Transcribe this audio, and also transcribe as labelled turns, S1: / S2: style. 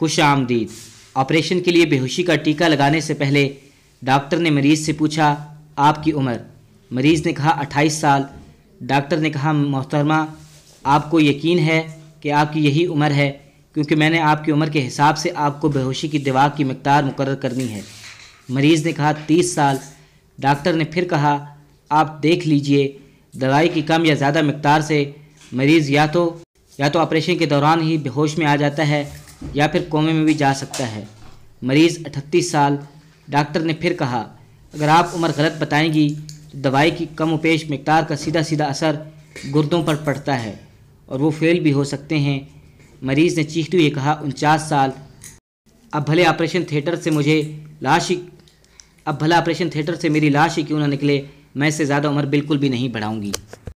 S1: खुश आमदीद ऑपरेशन के लिए बेहोशी का टीका लगाने से पहले डॉक्टर ने मरीज़ से पूछा आपकी उम्र मरीज़ ने कहा अट्ठाईस साल डॉक्टर ने कहा मोहतरमा आपको यकीन है कि आपकी यही उम्र है क्योंकि मैंने आपकी उम्र के हिसाब से आपको बेहोशी की दवा की मकदार मुकर करनी है मरीज़ ने कहा तीस साल डॉक्टर ने फिर कहा आप देख लीजिए दवाई की कम या ज़्यादा मकदार से मरीज़ या तो या तो ऑपरेशन के दौरान ही बेहोश में आ जाता है या फिर कोमे में भी जा सकता है मरीज़ अठतीस साल डॉक्टर ने फिर कहा अगर आप उम्र गलत बताएंगी तो दवाई की कम उपेश मकदार का सीधा सीधा असर गुर्दों पर पड़ता है और वो फेल भी हो सकते हैं मरीज़ ने चीखते हुए कहा उनचास साल अब भले ऑपरेशन थिएटर से मुझे लाश ही अब भला ऑपरेशन थिएटर से मेरी लाश ही क्यों ना निकले मैं इससे ज़्यादा उम्र बिल्कुल भी नहीं बढ़ाऊँगी